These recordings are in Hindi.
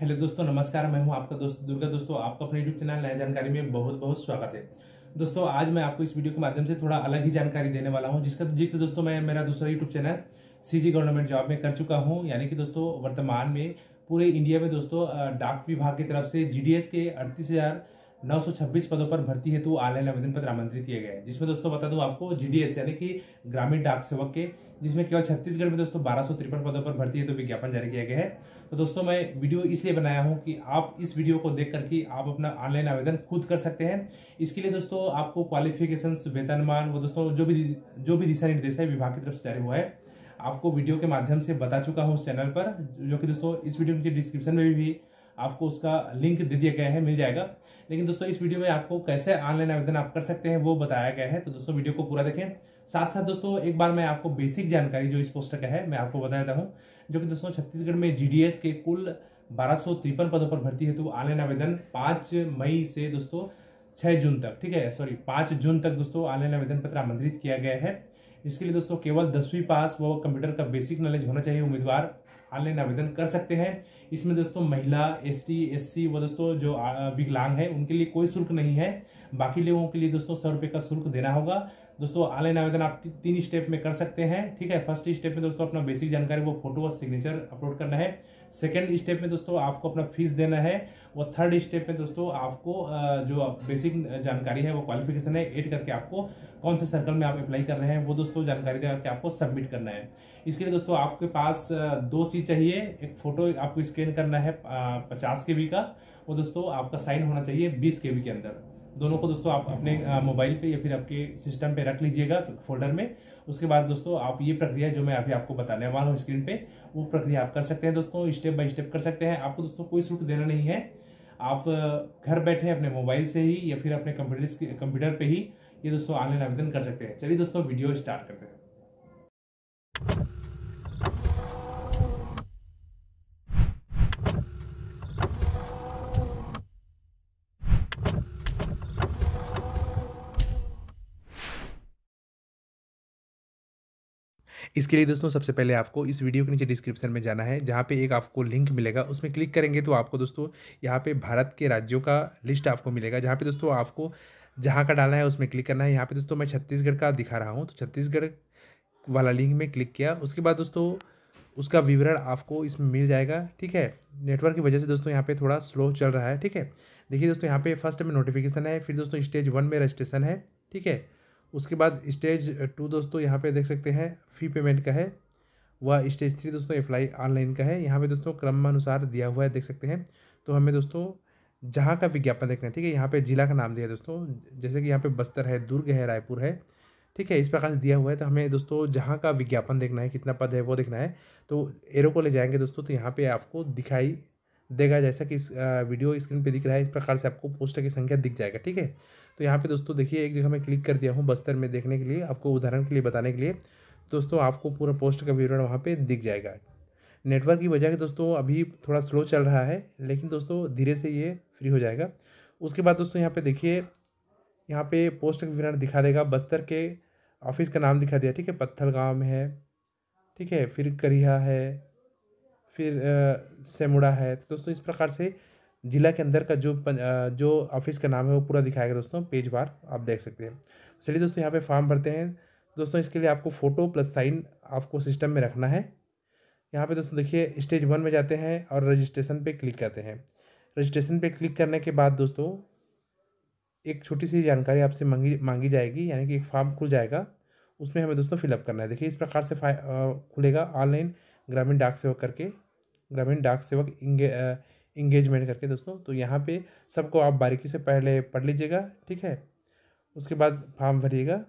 हेलो दोस्तों नमस्कार मैं हूं आपका दोस्त दुर्गा दोस्तों आपका अपने यूट्यूब चैनल नया जानकारी में बहुत बहुत स्वागत है दोस्तों आज मैं आपको इस वीडियो के माध्यम से थोड़ा अलग ही जानकारी देने वाला हूं जिसका जिक्र दोस्तों मैं मेरा दूसरा YouTube channel C government job में कर चुका हूँ यानी कि दोस्तों वर्तमान में पूरे इंडिया में दोस्तों डाक विभाग की तरफ से जी के अड़तीस हजार 926 पदों पर भर्ती हेतु ऑनलाइन आवेदन पत्र आमंत्रित किए गए जिसमें दोस्तों बता दूं आपको जीडीएस यानी कि ग्रामीण डाक सेवक के जिसमें केवल छत्तीसगढ़ में दोस्तों बारह पदों पर भर्ती हेतु विज्ञापन जारी किया गया है तो दोस्तों मैं वीडियो इसलिए बनाया हूं कि आप इस वीडियो को देख करके आप अपना ऑनलाइन आवेदन खुद कर सकते हैं इसके लिए दोस्तों आपको क्वालिफिकेशन वेतनमान वो दोस्तों जो भी जो भी दिशा निर्देश है विभाग की तरफ से जारी हुआ है आपको वीडियो के माध्यम से बता चुका हूँ उस चैनल पर जो कि दोस्तों इस वीडियो के डिस्क्रिप्शन में भी आपको उसका लिंक दे दिया गया है मिल जाएगा लेकिन दोस्तों इस वीडियो में आपको कैसे ऑनलाइन आवेदन आप कर सकते हैं वो बताया गया है तो दोस्तों वीडियो को पूरा देखें साथ साथ दोस्तों एक बार मैं आपको बेसिक जानकारी जो इस पोस्टर का है मैं आपको बता देता हूँ जो कि दोस्तों छत्तीसगढ़ में जी के कुल बारह पदों पर भर्ती है तो ऑनलाइन आवेदन पाँच मई से दोस्तों छः जून तक ठीक है सॉरी पाँच जून तक दोस्तों ऑनलाइन आवेदन पत्र आमंत्रित किया गया है इसके लिए दोस्तों केवल दसवीं पास व कंप्यूटर का बेसिक नॉलेज होना चाहिए उम्मीदवार ऑनलाइन आवेदन कर सकते हैं इसमें दोस्तों महिला एसटी एससी व दोस्तों जो विकलांग है उनके लिए कोई शुल्क नहीं है बाकी लोगों के लिए दोस्तों सौ रुपये का शुल्क देना होगा दोस्तों ऑनलाइन आवेदन आप तीन स्टेप में कर सकते हैं ठीक है फर्स्ट स्टेप में दोस्तों अपना बेसिक जानकारी वो फोटो और सिग्नेचर अपलोड करना है सेकेंड स्टेप में दोस्तों आपको अपना फीस देना है और थर्ड स्टेप में दोस्तों आपको जो बेसिक जानकारी है वो क्वालिफिकेशन है एड करके आपको कौन से सर्कल में आप अप्लाई कर रहे हैं वो दोस्तों जानकारी देकर आपको सबमिट करना है इसके लिए दोस्तों आपके पास दो चीज़ चाहिए एक फ़ोटो आपको स्कैन करना है पचास के का और दोस्तों आपका साइन होना चाहिए बीस के के अंदर दोनों को दोस्तों आप अपने मोबाइल पे या फिर आपके सिस्टम पे रख लीजिएगा फोल्डर में उसके बाद दोस्तों आप ये प्रक्रिया जो मैं अभी आपको बताने वाला हूँ स्क्रीन पे वो प्रक्रिया आप कर सकते हैं दोस्तों स्टेप बाय स्टेप कर सकते हैं आपको दोस्तों कोई शुल्क देना नहीं है आप घर बैठे अपने मोबाइल से ही या फिर अपने कंप्यूटर कंप्यूटर पर ही ये दोस्तों ऑनलाइन आवेदन कर सकते हैं चलिए दोस्तों वीडियो स्टार्ट करते हैं इसके लिए दोस्तों सबसे पहले आपको इस वीडियो के नीचे डिस्क्रिप्शन में जाना है जहाँ पे एक आपको लिंक मिलेगा उसमें क्लिक करेंगे तो आपको दोस्तों यहाँ पे भारत के राज्यों का लिस्ट आपको मिलेगा जहाँ पे दोस्तों आपको जहाँ का डालना है उसमें क्लिक करना है यहाँ पे दोस्तों मैं छत्तीसगढ़ का दिखा रहा हूँ तो छत्तीसगढ़ वाला लिंक में क्लिक किया उसके बाद दोस्तों उसका विवरण आपको इसमें मिल जाएगा ठीक है नेटवर्क की वजह से दोस्तों यहाँ पे थोड़ा स्लो चल रहा है ठीक है देखिए दोस्तों यहाँ पे फर्स्ट में नोटिफिकेशन है फिर दोस्तों स्टेज वन में रजिस्ट्रेशन है ठीक है उसके बाद स्टेज टू दोस्तों यहाँ पे देख सकते हैं फ़ी पेमेंट का है वह स्टेज थ्री दोस्तों अप्लाई ऑनलाइन का है यहाँ पे दोस्तों क्रमानुसार दिया हुआ है देख सकते हैं तो हमें दोस्तों जहाँ का विज्ञापन देखना है ठीक है यहाँ पे जिला का नाम दिया है दोस्तों जैसे कि यहाँ पे बस्तर है दुर्ग है रायपुर है ठीक है इस प्रकार से दिया हुआ है तो हमें दोस्तों जहाँ का विज्ञापन देखना है कितना पद है वो देखना है तो एरो को ले जाएंगे दोस्तों तो यहाँ पर आपको दिखाई देगा जैसा कि इस वीडियो स्क्रीन पर दिख रहा है इस प्रकार से आपको पोस्टर की संख्या दिख जाएगा ठीक है तो यहाँ पे दोस्तों देखिए एक जगह मैं क्लिक कर दिया हूँ बस्तर में देखने के लिए आपको उदाहरण के लिए बताने के लिए दोस्तों आपको पूरा पोस्ट का विवरण वहाँ पर दिख जाएगा नेटवर्क की वजह से दोस्तों अभी थोड़ा स्लो चल रहा है लेकिन दोस्तों धीरे से ये फ्री हो जाएगा उसके बाद दोस्तों यहाँ पर देखिए यहाँ पर पोस्ट का विवरण दिखा देगा बस्तर के ऑफिस का नाम दिखा दिया ठीक है पत्थर गाँव में है ठीक है फिर करिया है फिर सेमुड़ा है तो दोस्तों इस प्रकार से जिला के अंदर का जो जो ऑफिस का नाम है वो पूरा दिखाएगा दोस्तों पेज बार आप देख सकते हैं चलिए दोस्तों यहाँ पे फॉर्म भरते हैं दोस्तों इसके लिए आपको फ़ोटो प्लस साइन आपको सिस्टम में रखना है यहाँ पे दोस्तों देखिए स्टेज वन में जाते हैं और रजिस्ट्रेशन पे क्लिक करते हैं रजिस्ट्रेशन पे क्लिक करने के बाद दोस्तों एक छोटी सी जानकारी आपसे मांगी मांगी जाएगी यानी कि एक फॉर्म खुल जाएगा उसमें हमें दोस्तों फिलअप करना है देखिए इस प्रकार से खुलेगा ऑनलाइन ग्रामीण डाक सेवक करके ग्रामीण डाक सेवक इंगेजमेंट करके दोस्तों तो यहाँ पे सबको आप बारीकी से पहले पढ़ लीजिएगा ठीक है उसके बाद फॉर्म भरिएगा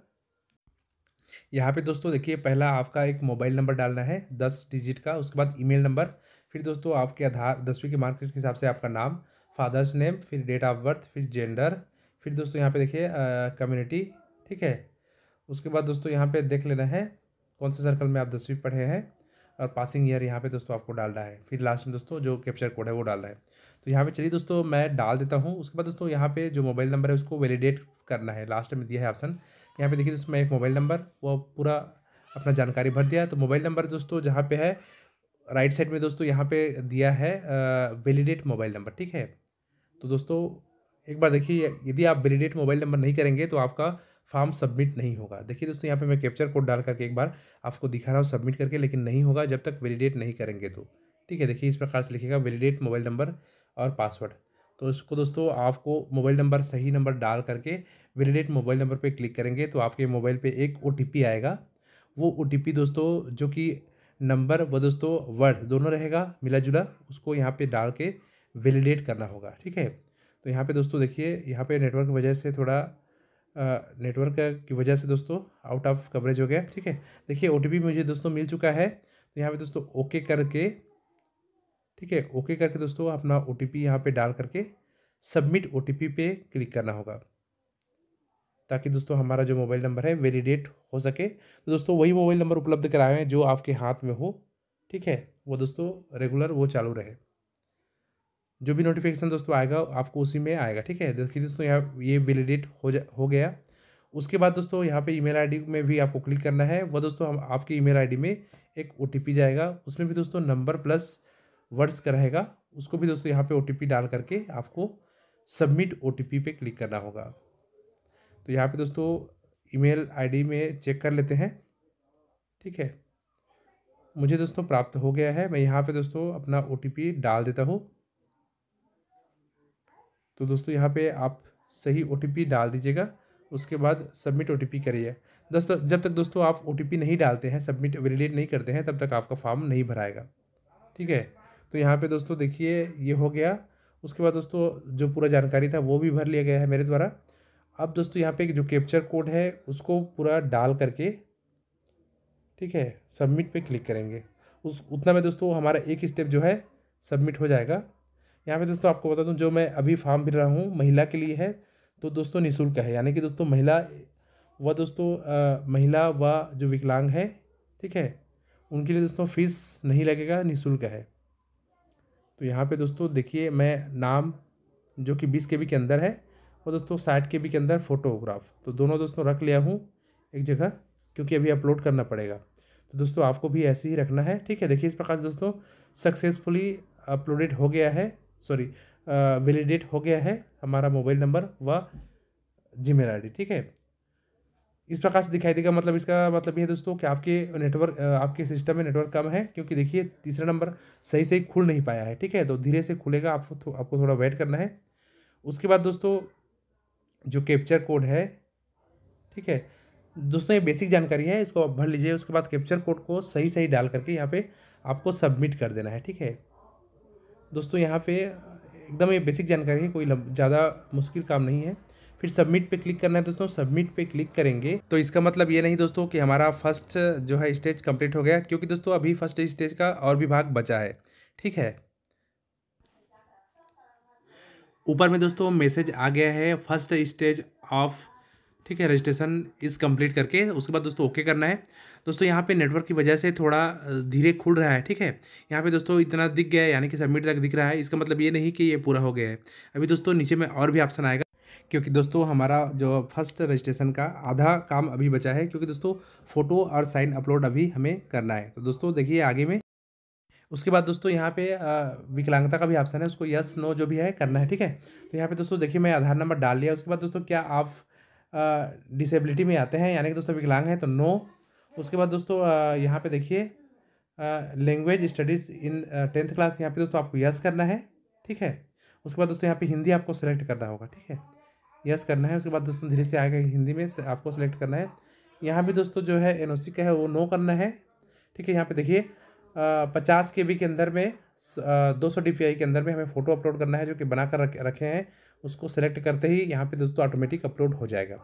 यहाँ पे दोस्तों देखिए पहला आपका एक मोबाइल नंबर डालना है दस डिजिट का उसके बाद ईमेल नंबर फिर दोस्तों आपके आधार दसवीं के मार्कशीट के हिसाब से आपका नाम फादर्स नेम फिर डेट ऑफ बर्थ फिर जेंडर फिर दोस्तों यहाँ पे देखिए कम्युनिटी ठीक है उसके बाद दोस्तों यहाँ पे देख लेना है कौन से सर्कल में आप दसवीं पढ़े हैं और पासिंग ईयर यहाँ पे दोस्तों आपको डालना है फिर लास्ट में दोस्तों जो कैप्चर कोड है वो डालना है तो यहाँ पे चलिए दोस्तों मैं डाल देता हूँ उसके बाद दोस्तों यहाँ पे जो मोबाइल नंबर है उसको वैलिडेट करना है लास्ट में दिया है ऑप्शन यहाँ पे देखिए दोस्तों मैं एक मोबाइल नंबर वो पूरा अपना जानकारी भर दिया तो मोबाइल नंबर दोस्तों जहाँ पे है राइट साइड में दोस्तों यहाँ पे दिया है वैलिडेट मोबाइल नंबर ठीक है तो दोस्तों एक बार देखिए यदि आप वैलिडेट मोबाइल नंबर नहीं करेंगे तो आपका फॉर्म सबमिट नहीं होगा देखिए दोस्तों यहाँ पे मैं कैप्चर कोड डाल करके एक बार आपको दिखा रहा हूँ सबमिट करके लेकिन नहीं होगा जब तक वैलिडेट नहीं करेंगे तो ठीक है देखिए इस प्रकार से लिखेगा वैलिडेट मोबाइल नंबर और पासवर्ड तो इसको दोस्तों आपको मोबाइल नंबर सही नंबर डाल करके वैलिडेट मोबाइल नंबर पर क्लिक करेंगे तो आपके मोबाइल पर एक ओ आएगा वो ओ दोस्तों जो कि नंबर व दोस्तों वर्ड दोनों रहेगा मिला जुला उसको यहाँ पर डाल के वैलिडेट करना होगा ठीक है तो यहाँ पे दोस्तों देखिए यहाँ पे नेटवर्क की वजह से थोड़ा नेटवर्क की वजह से दोस्तों आउट ऑफ कवरेज हो गया ठीक है देखिए ओ मुझे दोस्तों मिल चुका है तो यहाँ पे दोस्तों ओके करके ठीक है ओके करके दोस्तों अपना ओ टी पी यहाँ पर डाल करके सबमिट ओ टी पी पे क्लिक करना होगा ताकि दोस्तों हमारा जो मोबाइल नंबर है वेलीडेट हो सके तो दोस्तों वही मोबाइल नंबर उपलब्ध कराए हैं जो आपके हाथ में हो ठीक है वो दोस्तों रेगुलर वो चालू रहे जो भी नोटिफिकेशन दोस्तों आएगा आपको उसी में आएगा ठीक है देखिए दोस्तों यहाँ ये वेलीडेट हो जा हो गया उसके बाद दोस्तों यहाँ पे ईमेल आईडी में भी आपको क्लिक करना है वह दोस्तों हम आपके ईमेल आईडी में एक ओ जाएगा उसमें भी दोस्तों नंबर प्लस वर्ड्स का रहेगा उसको भी दोस्तों यहाँ पे ओ डाल करके आपको सबमिट ओ पे क्लिक करना होगा तो यहाँ पे दोस्तों ईमेल आईडी में चेक कर लेते हैं ठीक है मुझे दोस्तों प्राप्त हो गया है मैं यहाँ पर दोस्तों अपना ओ डाल देता हूँ तो दोस्तों यहाँ पे आप सही ओ डाल दीजिएगा उसके बाद सबमिट ओ करिए दोस्तों जब तक दोस्तों आप ओ नहीं डालते हैं सबमिट वेलीडेट नहीं करते हैं तब तक आपका फॉर्म नहीं भराएगा ठीक है तो यहाँ पे दोस्तों देखिए ये हो गया उसके बाद दोस्तों जो पूरा जानकारी था वो भी भर लिया गया है मेरे द्वारा अब दोस्तों यहाँ पे जो कैप्चर कोड है उसको पूरा डाल करके ठीक है सबमिट पे क्लिक करेंगे उस उतना में दोस्तों हमारा एक स्टेप जो है सबमिट हो जाएगा यहाँ पे दोस्तों आपको बता दूँ जो मैं अभी फार्म भर रहा हूँ महिला के लिए है तो दोस्तों निःशुल्क है यानी कि दोस्तों महिला व दोस्तों आ, महिला व जो विकलांग है ठीक है उनके लिए दोस्तों फीस नहीं लगेगा निःशुल्क है तो यहाँ पे दोस्तों देखिए मैं नाम जो कि बीस के बी के अंदर है और दोस्तों साठ के बी के अंदर फोटोग्राफ तो दोनों दोस्तों रख लिया हूँ एक जगह क्योंकि अभी अपलोड करना पड़ेगा तो दोस्तों आपको भी ऐसे ही रखना है ठीक है देखिए इस प्रकार से दोस्तों सक्सेसफुली अपलोडेड हो गया है सॉरी वैलिडेट हो गया है हमारा मोबाइल नंबर व जी मेल ठीक है इस प्रकार से दिखाई देगा मतलब इसका मतलब ये है दोस्तों कि आपके नेटवर्क आपके सिस्टम में नेटवर्क कम है क्योंकि देखिए तीसरा नंबर सही सही खुल नहीं पाया है ठीक है तो धीरे से खुलेगा आपको थो, आपको थोड़ा वेट करना है उसके बाद दोस्तों जो कैप्चर कोड है ठीक है दोस्तों ये बेसिक जानकारी है इसको आप भर लीजिए उसके बाद कैप्चर कोड को सही सही डाल करके यहाँ पे आपको सबमिट कर देना है ठीक है दोस्तों यहाँ पे एकदम ये बेसिक जानकारी है कोई ज़्यादा मुश्किल काम नहीं है फिर सबमिट पे क्लिक करना है दोस्तों सबमिट पे क्लिक करेंगे तो इसका मतलब ये नहीं दोस्तों कि हमारा फर्स्ट जो है स्टेज कंप्लीट हो गया क्योंकि दोस्तों अभी फर्स्ट स्टेज का और भी भाग बचा है ठीक है ऊपर में दोस्तों मैसेज आ गया है फर्स्ट स्टेज ऑफ ठीक है रजिस्ट्रेशन इस कंप्लीट करके उसके बाद दोस्तों ओके करना है दोस्तों यहाँ पे नेटवर्क की वजह से थोड़ा धीरे खुल रहा है ठीक है यहाँ पे दोस्तों इतना दिख गया है यानी कि सबमिट तक दिख रहा है इसका मतलब ये नहीं कि ये पूरा हो गया है अभी दोस्तों नीचे में और भी ऑप्शन आएगा क्योंकि दोस्तों हमारा जो फर्स्ट रजिस्ट्रेशन का आधा काम अभी बचा है क्योंकि दोस्तों फ़ोटो और साइन अपलोड अभी हमें करना है तो दोस्तों देखिए आगे में उसके बाद दोस्तों यहाँ पे विकलांगता का भी ऑप्शन है उसको यस नो जो भी है करना है ठीक है तो यहाँ पे दोस्तों देखिए मैं आधार नंबर डाल लिया उसके बाद दोस्तों क्या आप डिसेबिलिटी में आते हैं यानी कि दोस्तों विकलांग हैं तो नो उसके बाद दोस्तों यहाँ पे देखिए language studies in tenth class यहाँ पे दोस्तों आपको यस करना है ठीक है उसके बाद दोस्तों यहाँ पे हिंदी आपको सेलेक्ट करना होगा ठीक है यस करना है उसके बाद दोस्तों धीरे से आगे हिंदी में आपको सेलेक्ट करना है यहाँ भी दोस्तों जो है एन का है वो नो करना है ठीक है यहाँ पर देखिए पचास के बी के अंदर में दो सौ डी के अंदर में हमें फ़ोटो अपलोड करना है जो कि बना कर रखे हैं उसको सेलेक्ट करते ही यहाँ पे दोस्तों ऑटोमेटिक अपलोड हो जाएगा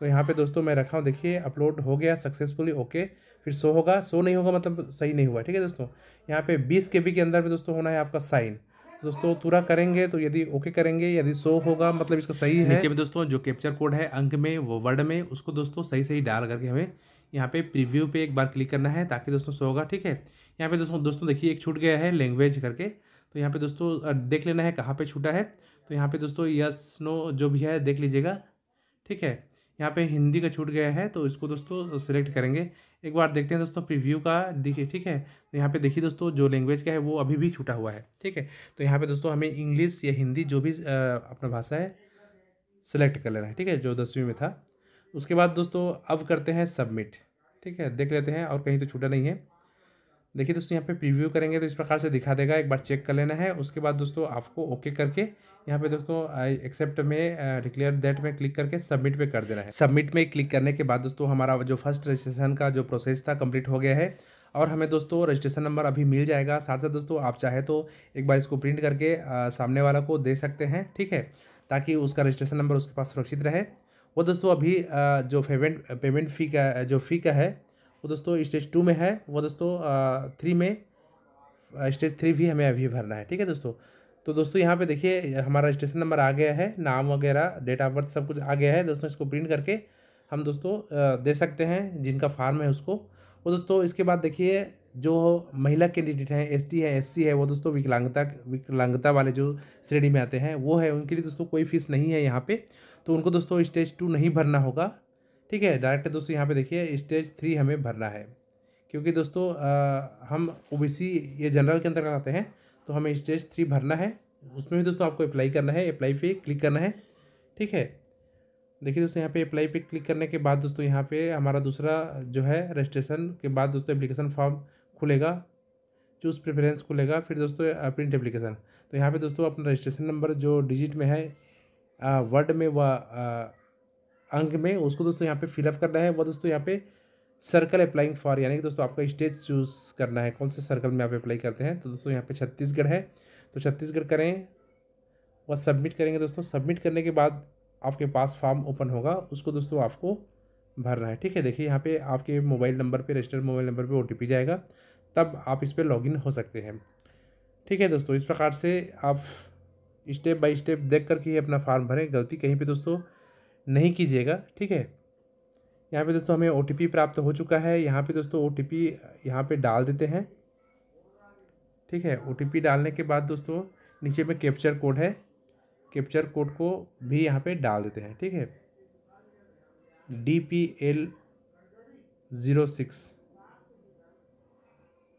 तो यहाँ पे दोस्तों मैं रखा हूँ देखिए अपलोड हो गया सक्सेसफुली ओके फिर सो होगा सो नहीं होगा मतलब सही नहीं हुआ ठीक है दोस्तों यहाँ पे बीस के के अंदर में दोस्तों होना है आपका साइन दोस्तों पूरा करेंगे तो यदि ओके करेंगे यदि सो होगा मतलब इसका सही है नीचे में दोस्तों जो कैप्चर कोड है अंक में वो वर्ड में उसको दोस्तों सही सही डाल करके हमें यहाँ पे प्रीव्यू पे एक बार क्लिक करना है ताकि दोस्तों सो होगा ठीक है यहाँ पे दोस्तों दोस्तों देखिए एक छूट गया है लैंग्वेज करके तो यहाँ पे दोस्तों देख लेना है कहाँ पे छूटा है तो यहाँ पे दोस्तों यस नो जो भी है देख लीजिएगा ठीक है यहाँ पे हिंदी का छूट गया है तो इसको दोस्तों सेलेक्ट करेंगे एक बार देखते हैं दोस्तों प्रीव्यू का देखिए ठीक है तो यहाँ पे देखिए दोस्तों जो लैंग्वेज का है वो अभी भी छूटा हुआ है ठीक है तो यहाँ पे दोस्तों हमें इंग्लिश या हिंदी जो भी अपना भाषा है सिलेक्ट कर लेना है ठीक है जो दसवीं में था उसके बाद दोस्तों अब करते हैं सबमिट ठीक है देख लेते हैं और कहीं तो छूटा नहीं है देखिए दोस्तों यहाँ पे प्रीव्यू करेंगे तो इस प्रकार से दिखा देगा एक बार चेक कर लेना है उसके बाद दोस्तों आपको ओके करके यहाँ पे दोस्तों एक्सेप्ट में डिक्लेयर uh, दैट में क्लिक करके सबमिट पे कर देना है सबमिट में क्लिक करने के बाद दोस्तों हमारा जो फर्स्ट रजिस्ट्रेशन का जो प्रोसेस था कम्प्लीट हो गया है और हमें दोस्तों रजिस्ट्रेशन नंबर अभी मिल जाएगा साथ साथ दोस्तों आप चाहे तो एक बार इसको प्रिंट करके uh, सामने वाला को दे सकते हैं ठीक है ताकि उसका रजिस्ट्रेशन नंबर उसके पास सुरक्षित रहे वो दोस्तों अभी uh, जो पेमेंट पेमेंट फ़ी का जो फ़ी का है वो दोस्तों स्टेज टू में है वो दोस्तों थ्री में स्टेज थ्री भी हमें अभी भरना है ठीक है दोस्तों तो दोस्तों यहाँ पे देखिए हमारा स्टेशन नंबर आ गया है नाम वगैरह डेट ऑफ बर्थ सब कुछ आ गया है दोस्तों इसको प्रिंट करके हम दोस्तों दे सकते हैं जिनका फार्म है उसको वो दोस्तों इसके बाद देखिए जो महिला कैंडिडेट हैं एस टी है एस है वो दोस्तों विकलांगता विकलांगता वाले जो श्रेणी में आते हैं वो है उनके लिए दोस्तों कोई फीस नहीं है यहाँ पर तो उनको दोस्तों स्टेज टू नहीं भरना होगा ठीक है डायरेक्ट दोस्तों यहाँ पे देखिए स्टेज थ्री हमें भरना है क्योंकि दोस्तों आ, हम ओबीसी ये जनरल के अंतर्गत आते हैं तो हमें स्टेज थ्री भरना है उसमें भी दोस्तों आपको अप्लाई करना है अप्लाई पे क्लिक करना है ठीक है देखिए दोस्तों यहाँ पे अप्लाई पे क्लिक करने के बाद दोस्तों यहाँ पे हमारा दूसरा जो है रजिस्ट्रेशन के बाद दोस्तों एप्लीकेशन फॉर्म खुलेगा चूज़ प्रेफरेंस खुलेगा फिर दोस्तों प्रिंट एप्लीकेशन तो यहाँ पे दोस्तों अपना रजिस्ट्रेशन नंबर जो डिजिट में है वर्ड में व अंक में उसको दोस्तों यहाँ पे फिलअप करना है वो दोस्तों यहाँ पे सर्कल अप्लाइंग फॉर यानी कि दोस्तों आपका स्टेज चूज़ करना है कौन से सर्कल में आप अप्लाई करते हैं तो दोस्तों यहाँ पे छत्तीसगढ़ है तो छत्तीसगढ़ करें वह सबमिट करेंगे दोस्तों सबमिट करने के बाद आपके पास फॉर्म ओपन होगा उसको दोस्तों आपको भरना है ठीक है देखिए यहाँ पे आपके मोबाइल नंबर पे रजिस्टर्ड मोबाइल नंबर पे ओटीपी जाएगा तब आप इस पर लॉगिन हो सकते हैं ठीक है दोस्तों इस प्रकार से आप स्टेप बाय स्टेप देख कर के अपना फॉर्म भरें गलती कहीं पे दोस्तों नहीं कीजिएगा ठीक है यहाँ पे दोस्तों हमें ओ प्राप्त हो चुका है यहाँ पे दोस्तों ओ टी पी यहाँ पर डाल देते हैं ठीक है ओ डालने के बाद दोस्तों नीचे में कैप्चर कोड है कैप्चर कोड को भी यहाँ पे डाल देते हैं ठीक है D P L zero six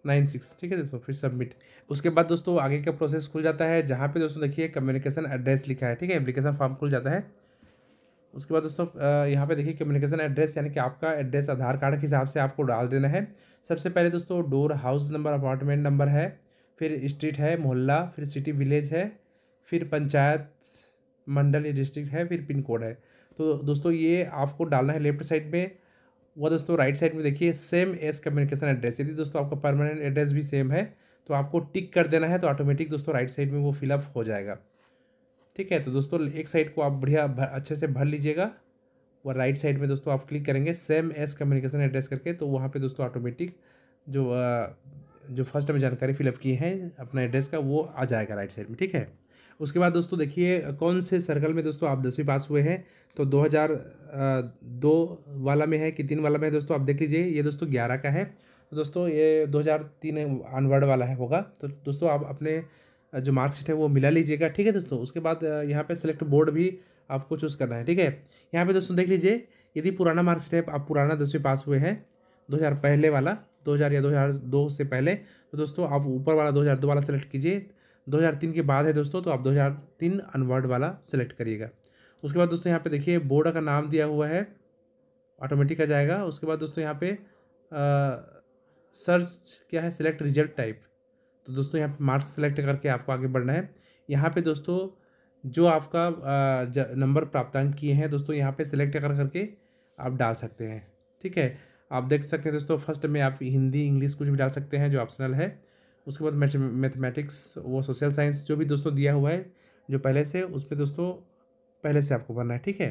nine six ठीक है दोस्तों फिर सबमिट उसके बाद दोस्तों आगे का प्रोसेस खुल जाता है जहाँ पे दोस्तों देखिए कम्युनिकेशन एड्रेस लिखा है ठीक है एप्लीकेशन फॉर्म खुल जाता है उसके बाद दोस्तों यहाँ पे देखिए कम्युनिकेशन एड्रेस यानी कि आपका एड्रेस आधार कार्ड के हिसाब से आपको डाल देना है सबसे पहले दोस्तों door house number apartment number है फिर स्ट्रीट है मोहल्ला फिर सिटी विलेज है फिर पंचायत मंडल या डिस्ट्रिक्ट है फिर पिन कोड है तो दोस्तों ये आपको डालना है लेफ्ट साइड में वह दोस्तों राइट साइड में देखिए सेम एज कम्युनिकेशन एड्रेस यदि दोस्तों आपका परमानेंट एड्रेस भी सेम है तो आपको टिक कर देना है तो ऑटोमेटिक दोस्तों राइट साइड में वो फिलअप हो जाएगा ठीक है तो दोस्तों एक साइड को आप बढ़िया अच्छे से भर लीजिएगा व राइट साइड में दोस्तों आप क्लिक करेंगे सेम एस कम्युनिकेशन एड्रेस करके तो वहाँ पे दोस्तों ऑटोमेटिक जो जो फर्स्ट में जानकारी फिलअप की है अपना एड्रेस का वो आ जाएगा राइट साइड में ठीक है उसके बाद दोस्तों देखिए कौन से सर्कल में दोस्तों आप दसवीं पास हुए हैं तो 2002 वाला में है कि तीन वाला में है दोस्तों आप देख लीजिए ये दोस्तों ग्यारह का है तो दोस्तों ये 2003 हज़ार अनवर्ड वाला है होगा तो दोस्तों आप अपने जो मार्कशीट है वो मिला लीजिएगा ठीक है दोस्तों उसके बाद यहाँ पे सेलेक्ट बोर्ड भी आपको चूज़ करना है ठीक है यहाँ पे दोस्तों देख लीजिए यदि पुराना मार्कशीट है आप पुराना दसवीं पास हुए हैं हज़ार पहले वाला हज़ार या दो से पहले तो दोस्तों आप ऊपर वाला दो वाला सेलेक्ट कीजिए तीन के बाद है दोस्तों तो आप तीन अनवर्ड वाला सेलेक्ट करिएगा उसके बाद दोस्तों यहाँ पे देखिए बोर्ड का नाम दिया हुआ है ऑटोमेटिक आ जाएगा उसके बाद दोस्तों यहाँ पे सर्च क्या है सिलेक्ट रिजल्ट टाइप तो दोस्तों यहाँ पे मार्क्स सेलेक्ट करके आपको आगे बढ़ना है यहाँ पे दोस्तों जो आपका नंबर प्राप्तांक किए हैं दोस्तों यहाँ पे सिलेक्ट कर करके आप डाल सकते हैं ठीक है आप देख सकते हैं दोस्तों फर्स्ट में आप हिंदी इंग्लिश कुछ भी डाल सकते हैं जो ऑप्शनल है उसके बाद मैथमेटिक्स वो सोशल साइंस जो भी दोस्तों दिया हुआ है जो पहले से उस पर दोस्तों पहले से आपको भरना है ठीक है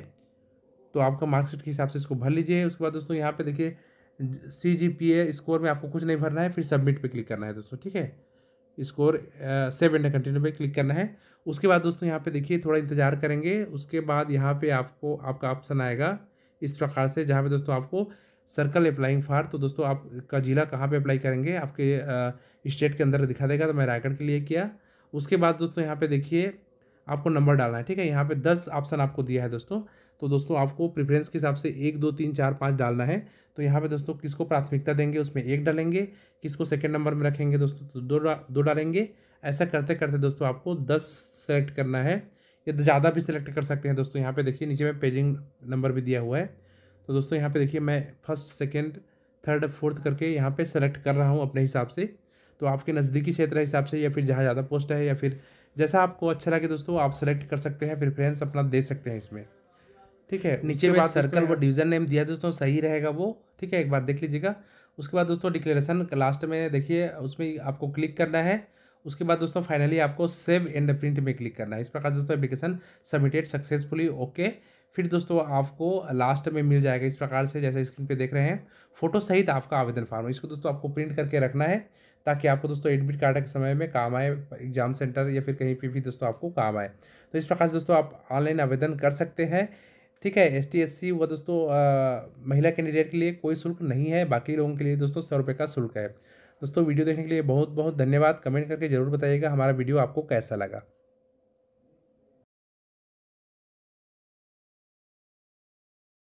तो आपका मार्कशीट के हिसाब से इसको भर लीजिए उसके बाद दोस्तों यहाँ पे देखिए सी जी पी ए स्कोर में आपको कुछ नहीं भरना है फिर सबमिट पे क्लिक करना है दोस्तों ठीक है स्कोर सेव एंड कंटिन्यू पे क्लिक करना है उसके बाद दोस्तों यहाँ पे देखिए थोड़ा इंतजार करेंगे उसके बाद यहाँ पे आपको आपका ऑप्शन आएगा इस प्रकार से जहाँ पे दोस्तों आपको सर्कल अप्लाइंग फार तो दोस्तों आपका ज़िला कहाँ पे अप्लाई करेंगे आपके स्टेट के अंदर दिखा देगा तो मैं रायगढ़ के लिए किया उसके बाद दोस्तों यहाँ पर देखिए आपको नंबर डालना है ठीक है यहाँ पे दस ऑप्शन आपको दिया है दोस्तों तो दोस्तों आपको प्रेफरेंस के हिसाब से एक दो तीन चार पाँच डालना है तो यहाँ पे दोस्तों किसको प्राथमिकता देंगे उसमें एक डालेंगे किसको सेकंड नंबर में रखेंगे दोस्तों तो दो दो डालेंगे ऐसा करते करते दोस्तों आपको दस सेलेक्ट करना है या तो ज़्यादा भी सिलेक्ट कर सकते हैं दोस्तों यहाँ पर देखिए नीचे में पेजिंग नंबर भी दिया हुआ है तो दोस्तों यहाँ पर देखिए मैं फर्स्ट सेकेंड थर्ड फोर्थ करके यहाँ पर सेलेक्ट कर रहा हूँ अपने हिसाब से तो आपके नज़दीकी क्षेत्र हिसाब से या फिर जहाँ ज़्यादा पोस्ट है या फिर जैसा आपको अच्छा लगे दोस्तों आप सेलेक्ट कर सकते हैं प्रिफ्रेंस अपना दे सकते हैं इसमें ठीक है नीचे में सर्कल व डिवीजन नेम दिया दोस्तों सही रहेगा वो ठीक है एक बार देख लीजिएगा उसके बाद दोस्तों डिक्लेरेशन लास्ट में देखिए उसमें आपको क्लिक करना है उसके बाद दोस्तों फाइनली आपको सेव एंड प्रिंट में क्लिक करना है इस प्रकार दोस्तों एप्लीकेशन सबमिटेड सक्सेसफुली ओके फिर दोस्तों आपको लास्ट में मिल जाएगा इस प्रकार से जैसे स्क्रीन पे देख रहे हैं फोटो सहित आपका आवेदन फॉर्म इसको दोस्तों आपको प्रिंट करके रखना है ताकि आपको दोस्तों एडमिट कार्ड के समय में काम आए एग्जाम सेंटर या फिर कहीं पर भी दोस्तों आपको काम आए तो इस प्रकार से दोस्तों आप ऑनलाइन आवेदन कर सकते हैं ठीक है एस टी एस सी व दोस्तों महिला कैंडिडेट के लिए कोई शुल्क नहीं है बाकी लोगों के लिए दोस्तों सौ रुपये का शुल्क है दोस्तों वीडियो देखने के लिए बहुत बहुत धन्यवाद कमेंट करके ज़रूर बताइएगा हमारा वीडियो आपको कैसा लगा